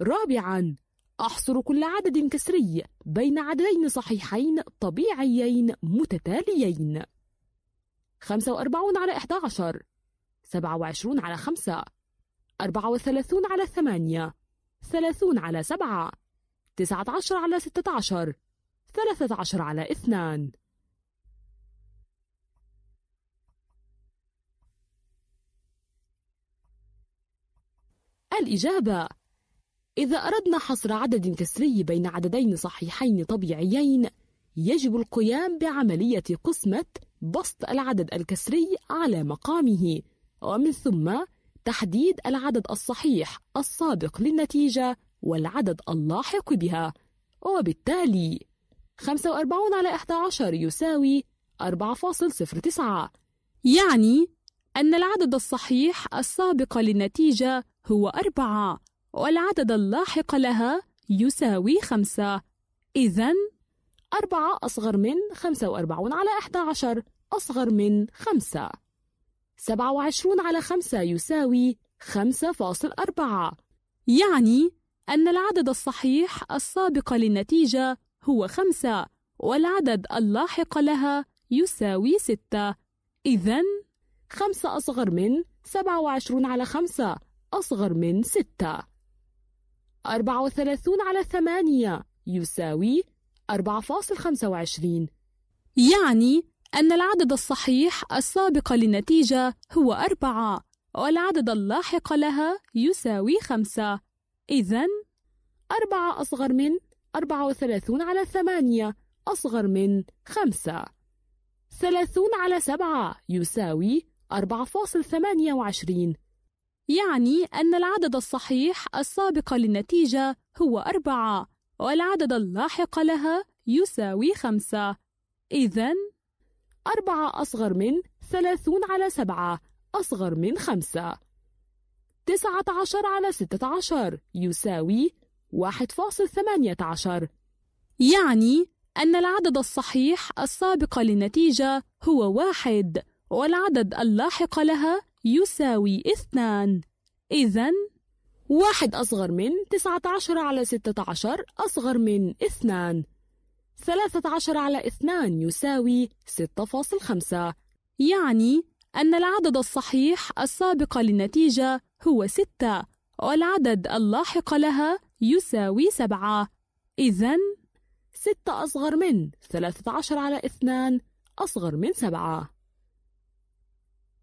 رابعاً أحصر كل عدد كسري بين عددين صحيحين طبيعيين متتاليين 45 على 11 27 على 5 34 على 8 30 على 7 19 على 16 13 على 2 الإجابة إذا أردنا حصر عدد كسري بين عددين صحيحين طبيعيين يجب القيام بعملية قسمة بسط العدد الكسري على مقامه ومن ثم تحديد العدد الصحيح السابق للنتيجة والعدد اللاحق بها وبالتالي 45 على 11 يساوي 4.09 يعني أن العدد الصحيح السابق للنتيجة هو 4 والعدد اللاحق لها يساوي خمسة إذا أربعة أصغر من خمسة وأربعون على أحد عشر أصغر من خمسة سبعة وعشرون على خمسة يساوي خمسة فاصل أربعة يعني أن العدد الصحيح السابق للنتيجة هو خمسة والعدد اللاحق لها يساوي ستة إذا خمسة أصغر من سبعة وعشرون على خمسة أصغر من ستة أربعة وثلاثون على ثمانية يساوي أربعة فاصل خمسة وعشرين يعني أن العدد الصحيح السابق للنتيجة هو أربعة والعدد اللاحق لها يساوي خمسة إذا أربعة أصغر من أربعة وثلاثون على ثمانية أصغر من خمسة ثلاثون على سبعة يساوي أربعة فاصل ثمانية وعشرين يعني أن العدد الصحيح السابق للنتيجة هو أربعة والعدد اللاحق لها يساوي خمسة إذن أربعة أصغر من ثلاثون على سبعة أصغر من خمسة تسعة عشر على ستة عشر يساوي واحد فاصل ثمانية عشر يعني أن العدد الصحيح السابق للنتيجة هو واحد والعدد اللاحق لها يساوي اثنان إذا واحد أصغر من تسعة عشر على ستة عشر أصغر من اثنان ثلاثة عشر على اثنان يساوي ستة فاصل خمسة يعني أن العدد الصحيح السابق للنتيجة هو ستة والعدد اللاحق لها يساوي سبعة إذا ستة أصغر من ثلاثة عشر على اثنان أصغر من سبعة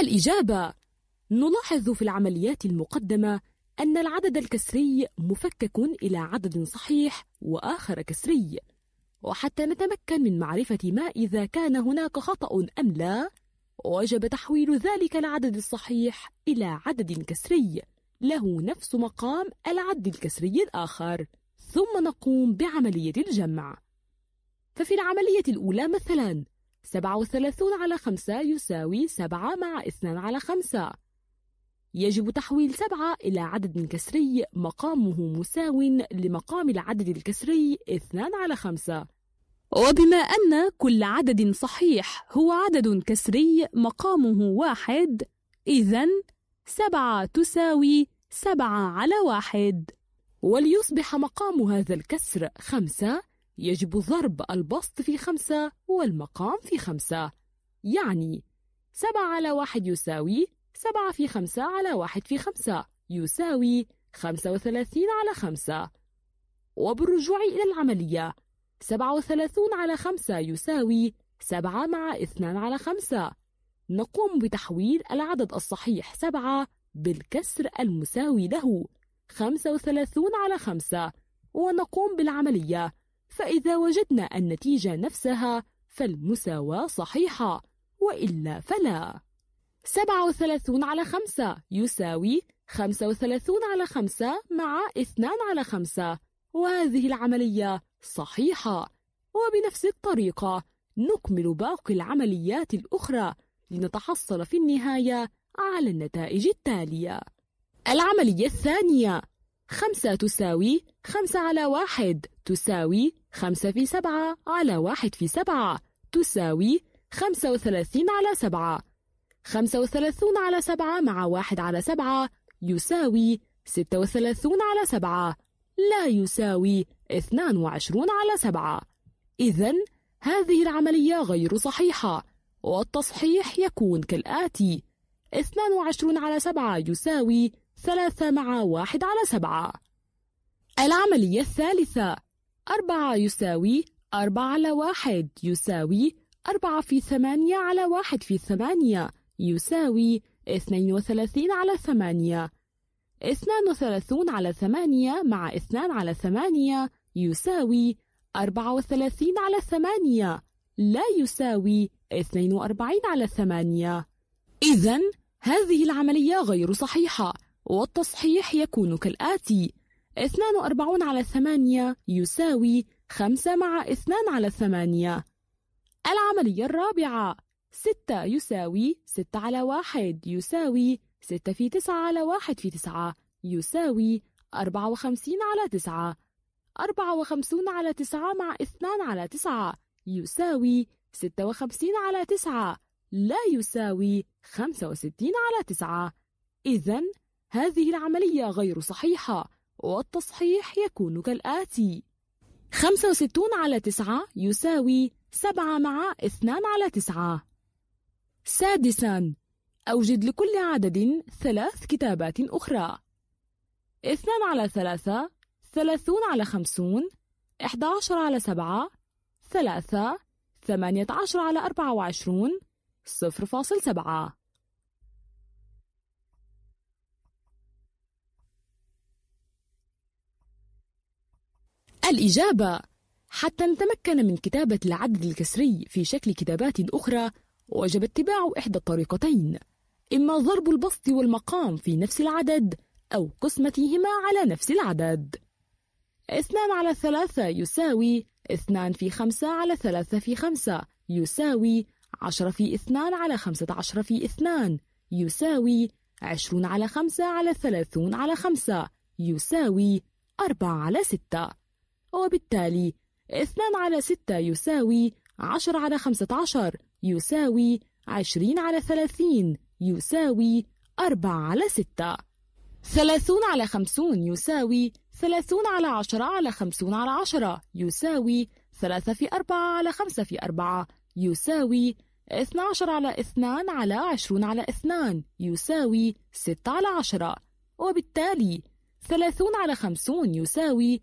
الإجابة نلاحظ في العمليات المقدمة أن العدد الكسري مفكك إلى عدد صحيح وآخر كسري وحتى نتمكن من معرفة ما إذا كان هناك خطأ أم لا وجب تحويل ذلك العدد الصحيح إلى عدد كسري له نفس مقام العد الكسري الآخر ثم نقوم بعملية الجمع ففي العملية الأولى مثلاً سبعة وثلاثون على خمسة يساوي سبعة مع اثنان على خمسة يجب تحويل سبعة إلى عدد كسري مقامه مساو لمقام العدد الكسري اثنان على خمسة وبما أن كل عدد صحيح هو عدد كسري مقامه واحد إذا سبعة تساوي سبعة على واحد وليصبح مقام هذا الكسر خمسة يجب ضرب البسط في خمسة والمقام في خمسة يعني سبعة على واحد يساوي سبعة في خمسة على واحد في خمسة يساوي خمسة وثلاثين على خمسة وبالرجوع إلى العملية سبعة وثلاثون على خمسة يساوي سبعة مع اثنان على خمسة نقوم بتحويل العدد الصحيح سبعة بالكسر المساوي له خمسة وثلاثون على خمسة ونقوم بالعملية فإذا وجدنا النتيجة نفسها فالمساواة صحيحة وإلا فلا 37 على 5 يساوي 35 على 5 مع 2 على 5 وهذه العملية صحيحة وبنفس الطريقة نكمل باقي العمليات الأخرى لنتحصل في النهاية على النتائج التالية العملية الثانية خمسة تساوي خمسة على واحد تساوي خمسة في سبعة على واحد في سبعة تساوي خمسة وثلاثين على سبعة خمسة وثلاثون على سبعة مع واحد على سبعة يساوي ستة وثلاثون على سبعة لا يساوي اثنان وعشرون على سبعة إذا هذه العملية غير صحيحة والتصحيح يكون كالآتي اثنان وعشرون على سبعة يساوي ثلاثة مع واحد على سبعة العملية الثالثة أربعة يساوي أربعة على واحد يساوي أربعة في ثمانية على واحد في ثمانية يساوي اثنين وثلاثين على ثمانية اثنان وثلاثون على ثمانية مع اثنان على ثمانية يساوي أربعة وثلاثين على ثمانية لا يساوي اثنين وأربعين على ثمانية إذن هذه العملية غير صحيحة والتصحيح يكون كالآتي 42 على 8 يساوي 5 مع 2 على 8 العملية الرابعة 6 يساوي 6 على 1 يساوي 6 في 9 على 1 في 9 يساوي 54 على 9 54 على 9 مع 2 على 9 يساوي 56 على 9 لا يساوي 65 على 9 إذن هذه العملية غير صحيحة والتصحيح يكون كالآتي 65 على 9 يساوي 7 مع 2 على 9 سادساً أوجد لكل عدد ثلاث كتابات أخرى 2 على 3 30 على 50 11 على 7 3 18 على 24 0.7 الإجابة حتى نتمكن من كتابة العدد الكسري في شكل كتابات أخرى وجب اتباع إحدى الطريقتين إما ضرب البسط والمقام في نفس العدد أو قسمتهما على نفس العدد اثنان على ثلاثة يساوي اثنان في خمسة على ثلاثة في خمسة يساوي عشرة في اثنان على خمسة عشر في اثنان يساوي عشرون على خمسة على ثلاثون على خمسة يساوي أربعة على ستة وبالتالي 2 على 6 يساوي 10 على 15 يساوي 20 على 30 يساوي 4 على 6 30 على 50 يساوي 30 على 10 على 50 على 10 يساوي 3 في 4 على 5 في 4 يساوي 12 على 2 على 20 على 2 يساوي 6 على 10 وبالتالي 30 على 50 يساوي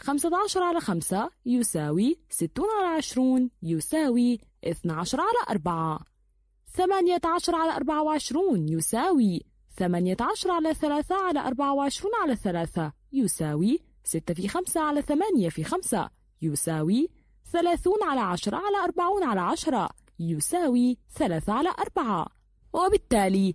خمسة عشر على خمسة يساوي ستون على عشرون يساوي اثنا عشر على أربعة ثمانية عشر على أربعة وعشرون يساوي ثمانية عشر على ثلاثة على أربعة وعشرون على ثلاثة يساوي ستة في خمسة على ثمانية في خمسة يساوي ثلاثون على عشرة على أربعون على عشرة يساوي ثلاثة على أربعة وبالتالي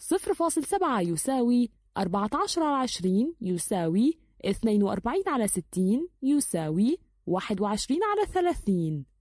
0.7 يساوي 14 على 20 يساوي 42 على 60 يساوي 21 على 30